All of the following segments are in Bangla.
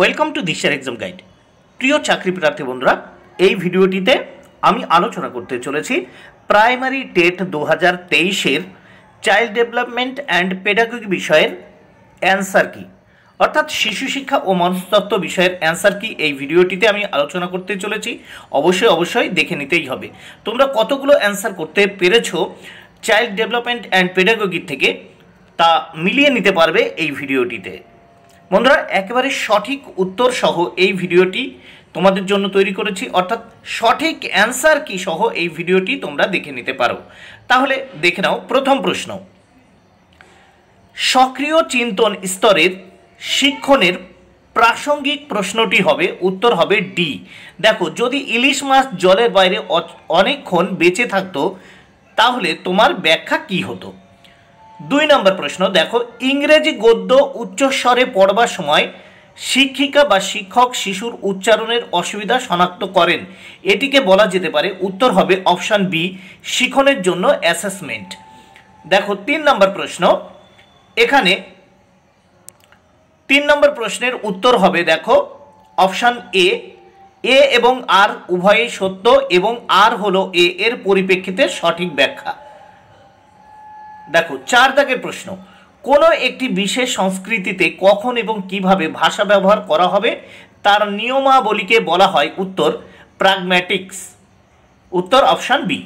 ওয়েলকাম টু দিশার এক্সাম গাইড প্রিয় চাকরি প্রার্থী বন্ধুরা এই ভিডিওটিতে আমি আলোচনা করতে চলেছি প্রাইমারি টেট দু হাজার তেইশের চাইল্ড ডেভেলপমেন্ট অ্যান্ড পেডাগিক বিষয়ের অ্যান্সার কি অর্থাৎ শিশু শিক্ষা ও মনস্তত্ত্ব বিষয়ের অ্যান্সার কি এই ভিডিওটিতে আমি আলোচনা করতে চলেছি অবশ্যই অবশ্যই দেখে নিতেই হবে তোমরা কতগুলো অ্যান্সার করতে পেরেছো চাইল্ড ডেভেলপমেন্ট অ্যান্ড পেডাগোগির থেকে তা মিলিয়ে নিতে পারবে এই ভিডিওটিতে বন্ধুরা একেবারে সঠিক উত্তর সহ এই ভিডিওটি তোমাদের জন্য তৈরি করেছি অর্থাৎ সঠিক অ্যান্সার কি সহ এই ভিডিওটি তোমরা দেখে নিতে পারো তাহলে দেখে নাও প্রথম প্রশ্ন সক্রিয় চিন্তন স্তরের শিক্ষণের প্রাসঙ্গিক প্রশ্নটি হবে উত্তর হবে ডি দেখো যদি ইলিশ মাছ জলের বাইরে অনেকক্ষণ বেঁচে থাকতো তাহলে তোমার ব্যাখ্যা কি হতো দুই নম্বর প্রশ্ন দেখো ইংরেজি গদ্য উচ্চস্বরে পড়বার সময় শিক্ষিকা বা শিক্ষক শিশুর উচ্চারণের অসুবিধা শনাক্ত করেন এটিকে বলা যেতে পারে উত্তর হবে অপশান বি শিখনের জন্য অ্যাসেসমেন্ট দেখো তিন নম্বর প্রশ্ন এখানে তিন নম্বর প্রশ্নের উত্তর হবে দেখো অপশান এ এ এবং আর উভয়ই সত্য এবং আর হলো এ এর পরিপ্রেক্ষিতে সঠিক ব্যাখ্যা দেখো চার দাগের প্রশ্ন কোনো একটি বিশেষ সংস্কৃতিতে কখন এবং কিভাবে ভাষা ব্যবহার করা হবে তার নিয়মাবলীকে বলা হয় উত্তর প্রাগম্যাটিক্স উত্তর অপশান বি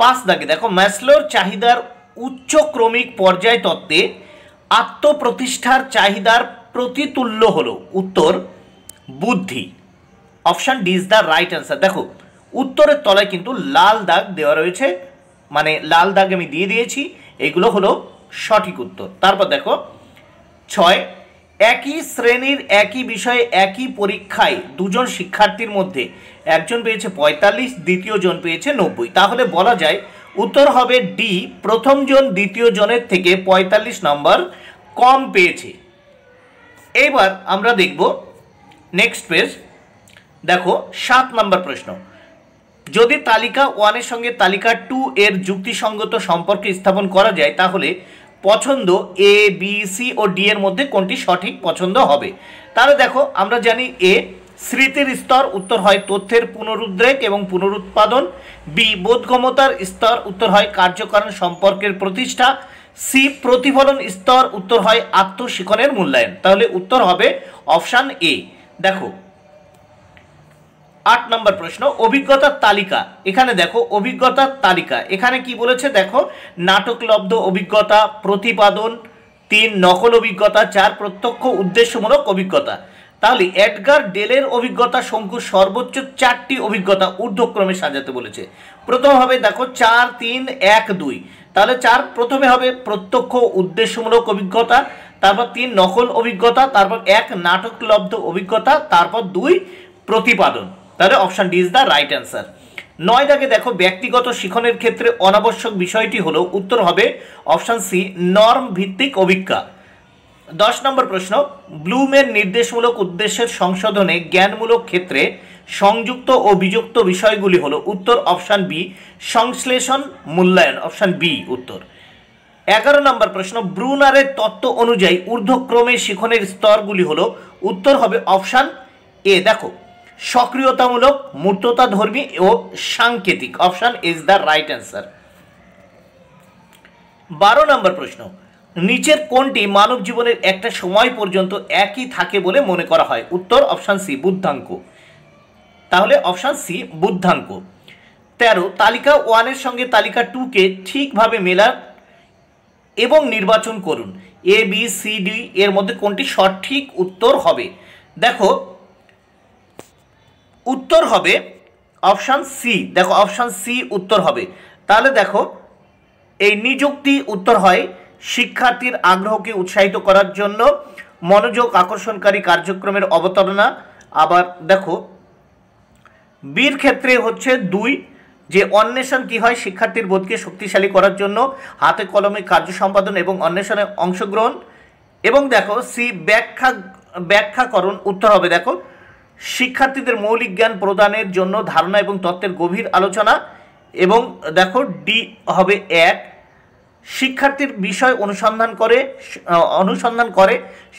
পাঁচ দাগে দেখো ম্যাসলোর চাহিদার উচ্চক্রমিক পর্যায় তত্ত্বে আত্মপ্রতিষ্ঠার চাহিদার প্রতিতুল্য হলো উত্তর বুদ্ধি option D is the right answer দেখো উত্তরের তলায় কিন্তু লাল দাগ দেওয়া রয়েছে মানে লাল দাগ আমি দিয়ে দিয়েছি এগুলো হলো সঠিক উত্তর তারপর দেখো ছয় একই শ্রেণীর একই বিষয়ে একই পরীক্ষায় দুজন শিক্ষার্থীর মধ্যে একজন পেয়েছে পঁয়তাল্লিশ দ্বিতীয় জন পেয়েছে নব্বই তাহলে বলা যায় উত্তর হবে ডি প্রথম জন দ্বিতীয় জনের থেকে ৪৫ নম্বর কম পেয়েছে এইবার আমরা দেখব নেক্সট পেজ দেখো সাত নম্বর প্রশ্ন যদি তালিকা ওয়ানের সঙ্গে তালিকা টু এর যুক্তিসঙ্গত সম্পর্ক স্থাপন করা যায় তাহলে পছন্দ এ বি সি ও ডি এর মধ্যে কোনটি সঠিক পছন্দ হবে তাহলে দেখো আমরা জানি এ স্মৃতির স্তর উত্তর হয় তথ্যের পুনরুদ্রেক এবং পুনরুৎপাদন বি বোধগমতার স্তর উত্তর হয় কার্যকারণ সম্পর্কের প্রতিষ্ঠা সি প্রতিফলন স্তর উত্তর হয় আত্মশিখনের মূল্যায়ন তাহলে উত্তর হবে অপশান এ দেখো আট নম্বর প্রশ্ন অভিজ্ঞতার তালিকা এখানে দেখো অভিজ্ঞতার তালিকা এখানে কি বলেছে দেখো নাটকলব্ধ অভিজ্ঞতা প্রতিপাদন তিন নকল অভিজ্ঞতা চার প্রত্যক্ষ উদ্দেশ্যমূলক অভিজ্ঞতা তাহলে এডগার ডেলের অভিজ্ঞতা শঙ্কুর সর্বোচ্চ চারটি অভিজ্ঞতা ঊর্ধ্বক্রমে সাজাতে বলেছে প্রথম হবে দেখো চার তিন এক দুই তাহলে চার প্রথমে হবে প্রত্যক্ষ উদ্দেশ্যমূলক অভিজ্ঞতা তারপর তিন নকল অভিজ্ঞতা তারপর এক নাটকলব্ধ অভিজ্ঞতা তারপর দুই প্রতিপাদন তাহলে option D is the right answer নয় দাগে দেখো ব্যক্তিগত শিখনের ক্ষেত্রে অনাবশ্যক বিষয়টি হলো উত্তর হবে অপশান সি নর্ম ভিত্তিক অভিজ্ঞা দশ নম্বর প্রশ্ন ব্লুমের নির্দেশমূলক উদ্দেশ্যের সংশোধনে জ্ঞানমূলক ক্ষেত্রে সংযুক্ত ও বিযুক্ত বিষয়গুলি হলো উত্তর অপশান বি সংশ্লেষণ মূল্যায়ন অপশান বি উত্তর এগারো নম্বর প্রশ্ন ব্রুনারের তত্ত্ব অনুযায়ী ঊর্ধ্বক্রমে শিখনের স্তরগুলি হলো উত্তর হবে অপশান এ দেখো সক্রিয়তামূলক মূর্ততাধর্মী ও সাংকেতিক option is the right answer বারো নম্বর প্রশ্ন নিচের কোনটি মানব জীবনের একটা সময় পর্যন্ত একই থাকে বলে মনে করা হয় উত্তর অপশান সি বুদ্ধাঙ্ক তাহলে অপশান সি বুদ্ধাঙ্ক তেরো তালিকা ওয়ানের সঙ্গে তালিকা টুকে ঠিকভাবে মেলান এবং নির্বাচন করুন এ বি সি ডি এর মধ্যে কোনটি সঠিক উত্তর হবে দেখো উত্তর হবে অপশান সি দেখো অপশান সি উত্তর হবে তাহলে দেখো এই নিযুক্তি উত্তর হয় শিক্ষার্থীর আগ্রহকে উৎসাহিত করার জন্য মনোযোগ আকর্ষণকারী কার্যক্রমের অবতারণা আবার দেখো বীর ক্ষেত্রে হচ্ছে দুই যে অন্বেষণ কী হয় শিক্ষার্থীর বোধকে শক্তিশালী করার জন্য হাতে কলমে কার্য সম্পাদন এবং অন্বেষণে অংশগ্রহণ এবং দেখো সি ব্যাখ্যা ব্যাখ্যাকরণ উত্তর হবে দেখো শিক্ষার্থীদের মৌলিক জ্ঞান প্রদানের জন্য ধারণা এবং তত্ত্বের গভীর আলোচনা এবং দেখো ডি হবে এক শিক্ষার্থীর বিষয় অনুসন্ধান করে অনুসন্ধান করে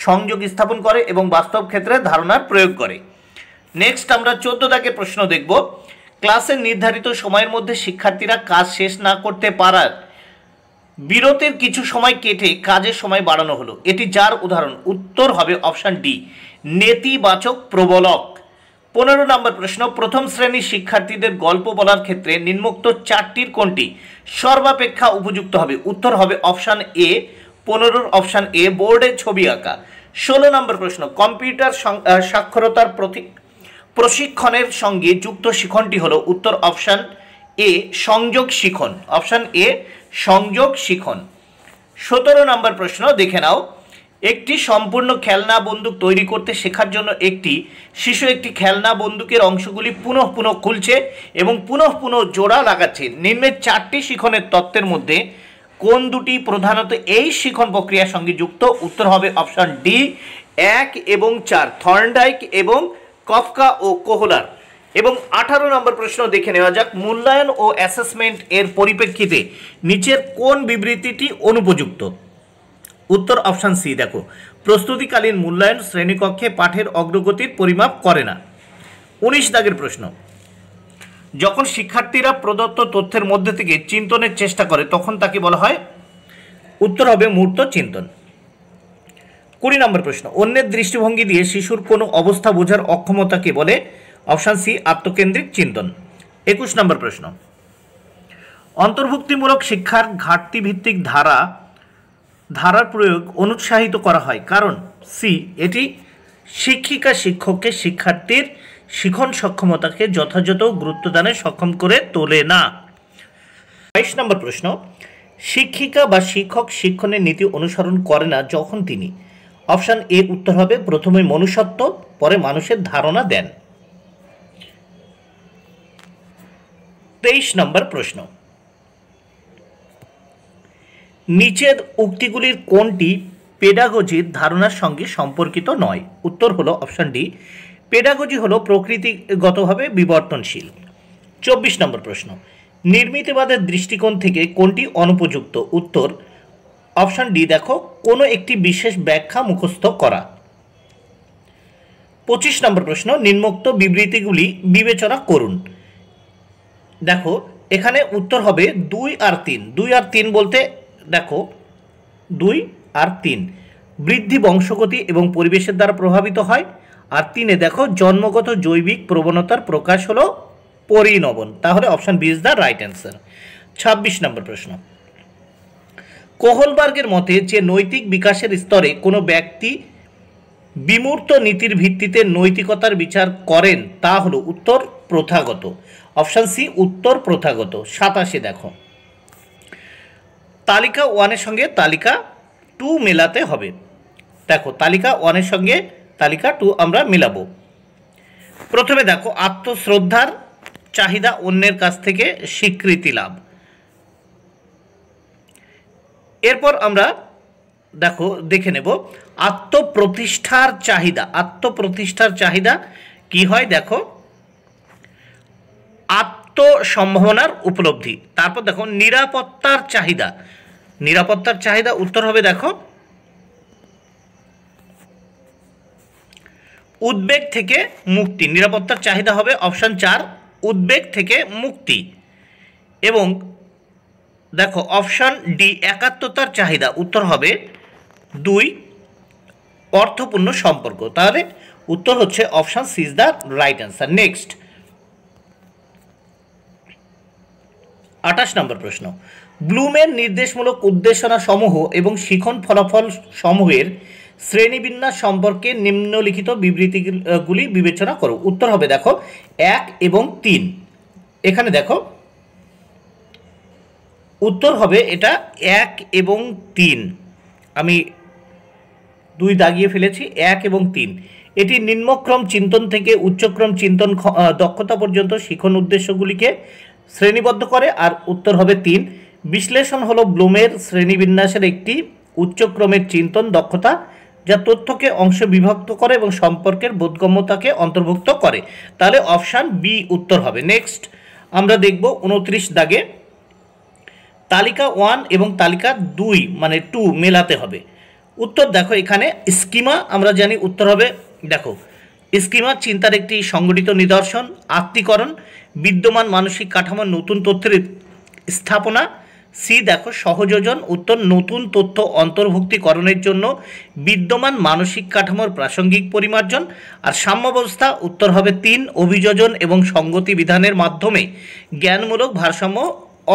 সংযোগ স্থাপন করে এবং বাস্তব ক্ষেত্রে ধারণার প্রয়োগ করে নেক্সট আমরা চোদ্দ দাগের প্রশ্ন দেখব ক্লাসের নির্ধারিত সময়ের মধ্যে শিক্ষার্থীরা কাজ শেষ না করতে পারার বিরতির কিছু সময় কেটে কাজের সময় বাড়ানো হলো এটি যার উদাহরণ উত্তর হবে অপশান ডি নেতিবাচক প্রবলক পনেরো নম্বর প্রশ্ন প্রথম শ্রেণীর শিক্ষার্থীদের গল্প বলার ক্ষেত্রে নিম্নোক্ত চারটির কোনটি সর্বাপেক্ষা উপযুক্ত হবে উত্তর হবে অপশান এ পনেরোর অপশান এ বোর্ডে ছবি আঁকা ষোলো নম্বর প্রশ্ন কম্পিউটার সাক্ষরতার প্রশিক্ষণের সঙ্গে যুক্ত শিখনটি হলো উত্তর অপশান এ সংযোগ শিখন অপশান এ সংযোগ শিখন সতেরো নম্বর প্রশ্ন দেখে নাও একটি সম্পূর্ণ খেলনা বন্দুক তৈরি করতে শেখার জন্য একটি শিশু একটি খেলনা বন্দুকের অংশগুলি পুনঃ পুনঃ খুলছে এবং পুনঃ পুনঃ জোড়া লাগাচ্ছে নিম্নের চারটি শিখনের তত্ত্বের মধ্যে কোন দুটি প্রধানত এই শিখন প্রক্রিয়ার সঙ্গে যুক্ত উত্তর হবে অপশন ডি এক এবং চার থর্নডাইক এবং কফকা ও কোহলার এবং আঠারো নম্বর প্রশ্ন দেখে নেওয়া যাক মূল্যায়ন ও অ্যাসেসমেন্ট এর পরিপ্রেক্ষিতে নিচের কোন বিবৃতিটি অনুপযুক্ত উত্তর অপশান সি দেখো প্রস্তুতিকালীন মূল্যায়ন শ্রেণীকক্ষে পাঠের অগ্রগতির পরিমাপ করে না উনিশ দাগের প্রশ্ন যখন শিক্ষার্থীরা প্রদত্ত তথ্যের মধ্যে থেকে চিন্তনের চেষ্টা করে তখন তাকে বলা হয় উত্তর হবে মূর্ত চিন্তন কুড়ি নম্বর প্রশ্ন অন্যের দৃষ্টিভঙ্গি দিয়ে শিশুর কোনো অবস্থা বোঝার অক্ষমতাকে বলে অপশান সি আত্মকেন্দ্রিক চিন্তন একুশ নম্বর প্রশ্ন অন্তর্ভুক্তিমূলক শিক্ষার ঘাটতি ভিত্তিক ধারা ধারার প্রয়োগ অনুৎসাহিত করা হয় কারণ সি এটি শিক্ষিকা শিক্ষককে শিক্ষার্থীর শিখন সক্ষমতাকে যথাযথ গুরুত্বদানে সক্ষম করে তোলে না বাইশ নম্বর প্রশ্ন শিক্ষিকা বা শিক্ষক শিক্ষণের নীতি অনুসরণ করে না যখন তিনি অপশান এ উত্তর হবে প্রথমে মনুষ্যত্ব পরে মানুষের ধারণা দেন তেইশ নম্বর প্রশ্ন নিচের উক্তিগুলির কোনটি পেডাগজির ধারণার সঙ্গে সম্পর্কিত নয় উত্তর হলো অপশন ডি পেডাগজি হল প্রকৃতিগতভাবে বিবর্তনশীল চব্বিশ নম্বর প্রশ্ন নির্মিতবাদের দৃষ্টিকোণ থেকে কোনটি অনুপযুক্ত উত্তর অপশন ডি দেখো কোনো একটি বিশেষ ব্যাখ্যা মুখস্থ করা পঁচিশ নম্বর প্রশ্ন নিম্নোক্ত বিবৃতিগুলি বিবেচনা করুন দেখো এখানে উত্তর হবে দুই আর তিন দুই আর তিন বলতে দেখো দুই আর তিন বৃদ্ধি বংশগতি এবং পরিবেশের দ্বারা প্রভাবিত হয় আর তিনে দেখো জন্মগত জৈবিক প্রবণতার প্রকাশ হলো পরিণবন তাহলে option B is the right answer ছাব্বিশ নম্বর প্রশ্ন কোহলবার্গের মতে যে নৈতিক বিকাশের স্তরে কোনো ব্যক্তি বিমূর্ত নীতির ভিত্তিতে নৈতিকতার বিচার করেন তা হলো উত্তর প্রথাগত অপশান সি উত্তর প্রথাগত সাতাশে দেখো তালিকা ওয়ানের সঙ্গে তালিকা টু মেলাতে হবে দেখো তালিকা ওয়ানের সঙ্গে তালিকা টু আমরা মেলাবো প্রথমে দেখো আত্মশ্রদ্ধার চাহিদা অন্যের কাছ থেকে স্বীকৃতি লাভ এরপর আমরা দেখো দেখে নেব আত্মপ্রতিষ্ঠার চাহিদা আত্মপ্রতিষ্ঠার চাহিদা কি হয় দেখো আত্মসম্ভাবনার উপলব্ধি তারপর দেখো নিরাপত্তার চাহিদা নিরাপত্তার চাহিদা উত্তর হবে দেখো উদ্বেগ থেকে মুক্তি নিরাপত্তার চাহিদা হবে অপশান চার উদ্বেগ থেকে মুক্তি এবং দেখো অপশান ডি একাত্মতার চাহিদা উত্তর হবে দুই অর্থপূর্ণ সম্পর্ক তাহলে উত্তর হচ্ছে option C is the right answer next আঠাশ নম্বর প্রশ্ন ব্লুমের নির্দেশমূলক উদ্দেশনা সমূহ এবং শিখন ফলাফল সমূহের শ্রেণীবিন্যাস সম্পর্কে নিম্নলিখিত বিবৃতিগুলি বিবেচনা করো উত্তর হবে দেখো এক এবং তিন এখানে দেখো উত্তর হবে এটা এক এবং তিন আমি দুই দাগিয়ে ফেলেছি এক এবং তিন এটি নিম্নক্রম চিন্তন থেকে উচ্চক্রম চিন্তন দক্ষতা পর্যন্ত শিখন উদ্দেশ্যগুলিকে শ্রেণীবদ্ধ করে আর উত্তর হবে তিন বিশ্লেষণ হলো ব্লুমের শ্রেণীবিন্যাসের একটি উচ্চক্রমের চিন্তন দক্ষতা যা তথ্যকে অংশ বিভক্ত করে এবং সম্পর্কের বোধগম্যতাকে অন্তর্ভুক্ত করে তাহলে অপশান বি উত্তর হবে নেক্সট আমরা দেখব উনত্রিশ দাগে তালিকা ওয়ান এবং তালিকা দুই মানে টু মেলাতে হবে উত্তর দেখো এখানে স্কিমা আমরা জানি উত্তর হবে দেখো স্কিমা চিন্তার একটি সংগঠিত নিদর্শন আত্মীকরণ বিদ্যমান মানসিক কাঠামোর নতুন তথ্যের স্থাপনা সি দেখো সহযোজন উত্তর নতুন তথ্য অন্তর্ভুক্তিকরণের জন্য বিদ্যমান মানসিক কাঠামোর প্রাসঙ্গিক পরিমার্জন আর সাম্যাবস্থা উত্তর হবে তিন অভিযোজন এবং সঙ্গতি বিধানের মাধ্যমে জ্ঞানমূলক ভারসাম্য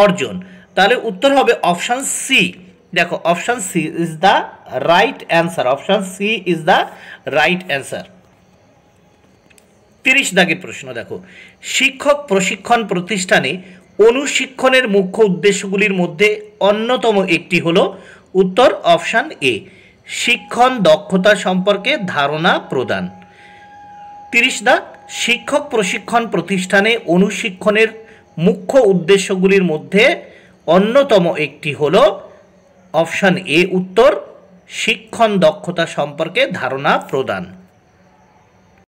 অর্জন তাহলে উত্তর হবে অপশান সি দেখো option C is the right answer option C is the right answer তিরিশ দাগের প্রশ্ন দেখো শিক্ষক প্রশিক্ষণ প্রতিষ্ঠানে অনুশিক্ষণের মুখ্য উদ্দেশ্যগুলির মধ্যে অন্যতম একটি হল উত্তর অপশান এ শিক্ষণ দক্ষতা সম্পর্কে ধারণা প্রদান তিরিশ দাগ শিক্ষক প্রশিক্ষণ প্রতিষ্ঠানে অনুশিক্ষণের মুখ্য উদ্দেশ্যগুলির মধ্যে অন্যতম একটি হল অপশান এ উত্তর শিক্ষণ দক্ষতা সম্পর্কে ধারণা প্রদান